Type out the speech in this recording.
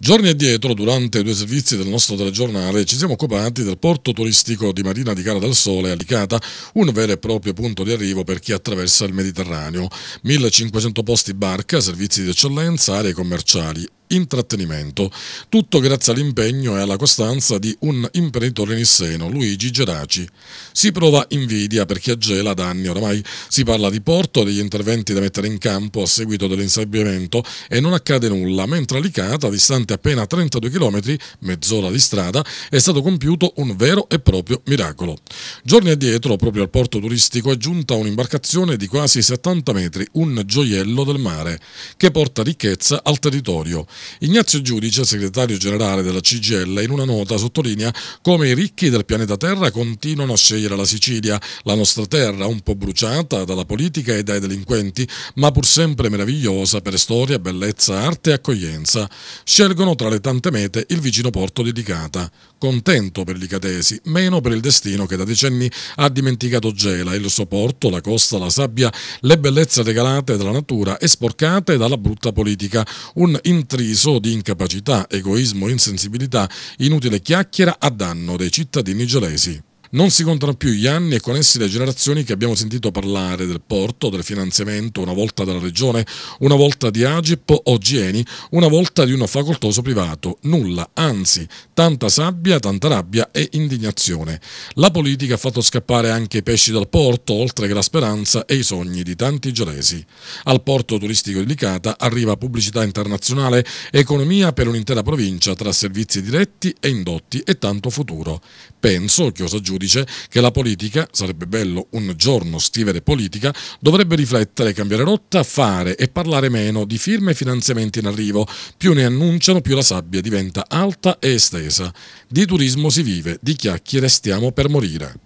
Giorni addietro, durante due servizi del nostro telegiornale, ci siamo occupati del porto turistico di Marina di Cara del Sole a Licata, un vero e proprio punto di arrivo per chi attraversa il Mediterraneo. 1500 posti barca, servizi di eccellenza, aree commerciali intrattenimento. Tutto grazie all'impegno e alla costanza di un imprenditore nisseno, Luigi Geraci. Si prova invidia perché chi agela da anni oramai. Si parla di porto, degli interventi da mettere in campo a seguito dell'insabbiamento e non accade nulla, mentre a Licata, distante appena 32 km, mezz'ora di strada, è stato compiuto un vero e proprio miracolo. Giorni addietro, proprio al porto turistico, è giunta un'imbarcazione di quasi 70 metri, un gioiello del mare, che porta ricchezza al territorio. Ignazio Giudice, segretario generale della CGL, in una nota sottolinea come i ricchi del pianeta Terra continuano a scegliere la Sicilia, la nostra terra un po' bruciata dalla politica e dai delinquenti, ma pur sempre meravigliosa per storia, bellezza, arte e accoglienza. Scelgono tra le tante mete il vicino porto di Licata. Contento per i licatesi, meno per il destino che da decenni decenni ha dimenticato Gela, il suo porto, la costa, la sabbia, le bellezze regalate dalla natura e sporcate dalla brutta politica, un intriso di incapacità, egoismo, insensibilità, inutile chiacchiera a danno dei cittadini gelesi. Non si contano più gli anni e con essi le generazioni che abbiamo sentito parlare del porto, del finanziamento, una volta dalla regione, una volta di Agip o Gieni, una volta di uno facoltoso privato. Nulla, anzi, tanta sabbia, tanta rabbia e indignazione. La politica ha fatto scappare anche i pesci dal porto, oltre che la speranza e i sogni di tanti gelesi. Al porto turistico di Licata arriva pubblicità internazionale, economia per un'intera provincia tra servizi diretti e indotti e tanto futuro. Penso, chiuso giù, giudice che la politica, sarebbe bello un giorno scrivere politica, dovrebbe riflettere, cambiare rotta, fare e parlare meno di firme e finanziamenti in arrivo. Più ne annunciano, più la sabbia diventa alta e estesa. Di turismo si vive, di chiacchiere stiamo per morire.